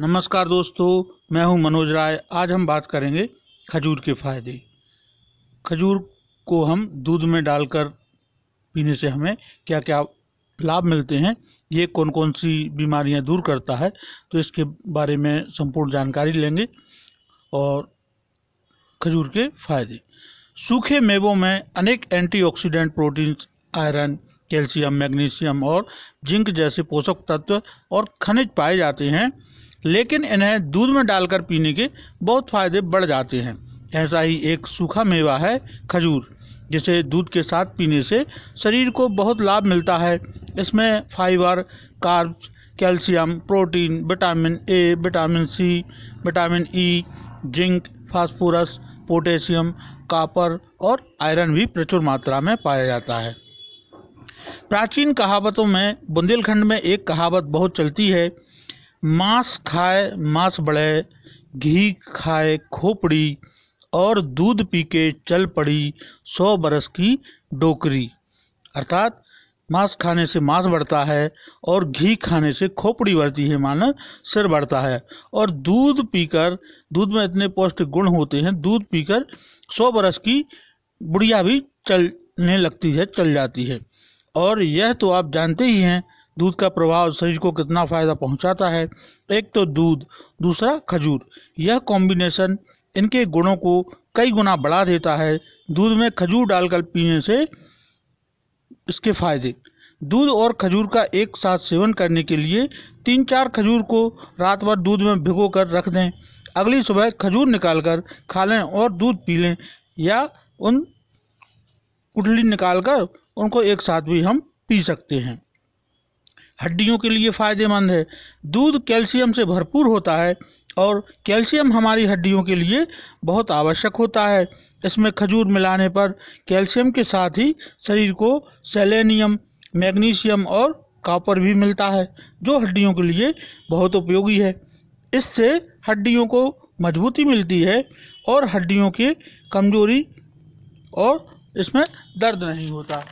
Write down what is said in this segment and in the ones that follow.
नमस्कार दोस्तों मैं हूं मनोज राय आज हम बात करेंगे खजूर के फायदे खजूर को हम दूध में डालकर पीने से हमें क्या क्या लाभ मिलते हैं ये कौन कौन सी बीमारियां दूर करता है तो इसके बारे में संपूर्ण जानकारी लेंगे और खजूर के फायदे सूखे मेवों में अनेक antioxidant proteins iron calcium magnesium और जिंक जैसे पोषक तत्व और खनिज पाए जाते हैं लेकिन इन्हें दूध में डालकर पीने के बहुत फ़ायदे बढ़ जाते हैं ऐसा ही एक सूखा मेवा है खजूर जिसे दूध के साथ पीने से शरीर को बहुत लाभ मिलता है इसमें fibre carbs calcium protein vitamin A vitamin C vitamin E zinc phosphorus potassium copper और आयरन भी प्रचुर मात्रा में पाया जाता है प्राचीन कहावतों में बुंदेलखंड में एक कहावत बहुत चलती है मांस खाए मांस बढ़े घी खाए खोपड़ी और दूध पी के चल पड़ी सौ बरस की डोकरी अर्थात मांस खाने से मांस बढ़ता है और घी खाने से खोपड़ी बढ़ती है माना सिर बढ़ता है और दूध पीकर दूध में इतने पौष्टिक गुण होते हैं दूध पीकर सौ बरस की बुढ़िया भी चलने लगती है चल जाती है और यह तो आप जानते ही हैं दूध का प्रभाव शरीर को कितना फ़ायदा पहुंचाता है एक तो दूध दूसरा खजूर यह कॉम्बिनेशन इनके गुणों को कई गुना बढ़ा देता है दूध में खजूर डालकर पीने से इसके फायदे दूध और खजूर का एक साथ सेवन करने के लिए तीन चार खजूर को रात भर दूध में भिगो कर रख दें अगली सुबह खजूर निकालकर खा लें और दूध पी लें या उन कुटली निकाल कर उनको एक साथ भी हम पी सकते हैं हड्डियों के लिए फ़ायदेमंद है दूध कैल्शियम से भरपूर होता है और कैल्शियम हमारी हड्डियों के लिए बहुत आवश्यक होता है इसमें खजूर मिलाने पर कैल्शियम के साथ ही शरीर को सेलेनियम मैग्नीशियम और कॉपर भी मिलता है जो हड्डियों के लिए बहुत उपयोगी है इससे हड्डियों को मजबूती मिलती है और हड्डियों की कमजोरी और इसमें दर्द नहीं होता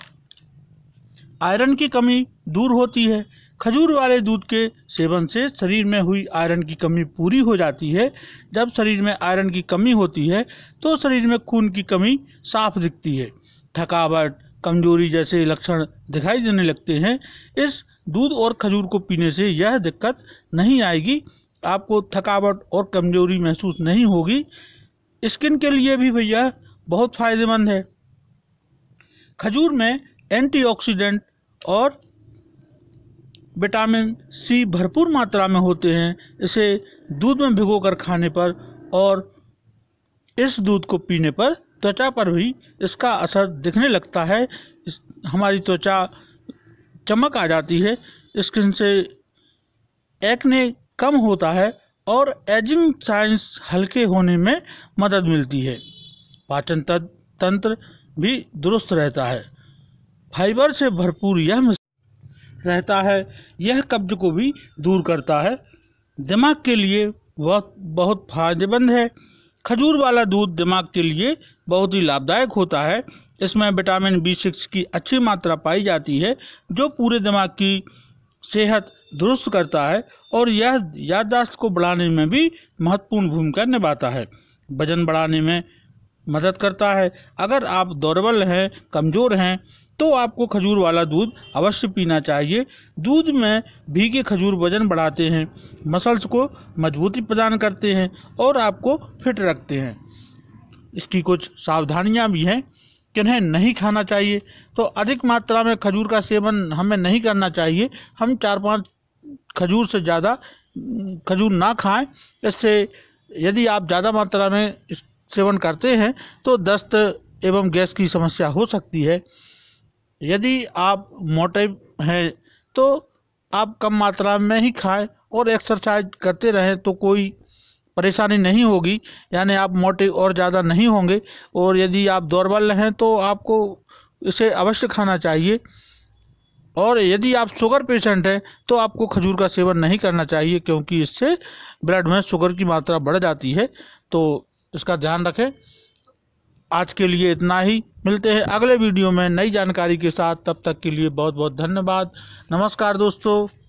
आयरन की कमी दूर होती है खजूर वाले दूध के सेवन से शरीर में हुई आयरन की कमी पूरी हो जाती है जब शरीर में आयरन की कमी होती है तो शरीर में खून की कमी साफ दिखती है थकावट कमजोरी जैसे लक्षण दिखाई देने लगते हैं इस दूध और खजूर को पीने से यह दिक्कत नहीं आएगी आपको थकावट और कमजोरी महसूस नहीं होगी स्किन के लिए भी भैया बहुत फायदेमंद है खजूर में एंटीऑक्सीडेंट और विटामिन सी भरपूर मात्रा में होते हैं इसे दूध में भिगोकर खाने पर और इस दूध को पीने पर त्वचा पर भी इसका असर दिखने लगता है इस, हमारी त्वचा चमक आ जाती है स्किन से एक्ने कम होता है और एजिंग साइंस हल्के होने में मदद मिलती है पाचन तंत्र भी दुरुस्त रहता है फाइबर से भरपूर यह रहता है यह कब्ज को भी दूर करता है दिमाग के लिए बहुत बहुत फायदेमंद है खजूर वाला दूध दिमाग के लिए बहुत ही लाभदायक होता है इसमें विटामिन बी सिक्स की अच्छी मात्रा पाई जाती है जो पूरे दिमाग की सेहत दुरुस्त करता है और यह याददाश्त को बढ़ाने में भी महत्वपूर्ण भूमिका निभाता है वजन बढ़ाने में मदद करता है अगर आप दुर्बल हैं कमज़ोर हैं तो आपको खजूर वाला दूध अवश्य पीना चाहिए दूध में भीगे खजूर वजन बढ़ाते हैं मसल्स को मजबूती प्रदान करते हैं और आपको फिट रखते हैं इसकी कुछ सावधानियाँ भी हैं उन्हें नहीं खाना चाहिए तो अधिक मात्रा में खजूर का सेवन हमें नहीं करना चाहिए हम चार पाँच खजूर से ज़्यादा खजूर ना खाएँ इससे यदि आप ज़्यादा मात्रा में इस सेवन करते हैं तो दस्त एवं गैस की समस्या हो सकती है यदि आप मोटे हैं तो आप कम मात्रा में ही खाएं और एक्सरसाइज करते रहें तो कोई परेशानी नहीं होगी यानी आप मोटे और ज़्यादा नहीं होंगे और यदि आप दौरबल हैं तो आपको इसे अवश्य खाना चाहिए और यदि आप शुगर पेशेंट हैं तो आपको खजूर का सेवन नहीं करना चाहिए क्योंकि इससे ब्लड में शुगर की मात्रा बढ़ जाती है तो इसका ध्यान रखें आज के लिए इतना ही मिलते हैं अगले वीडियो में नई जानकारी के साथ तब तक के लिए बहुत बहुत धन्यवाद नमस्कार दोस्तों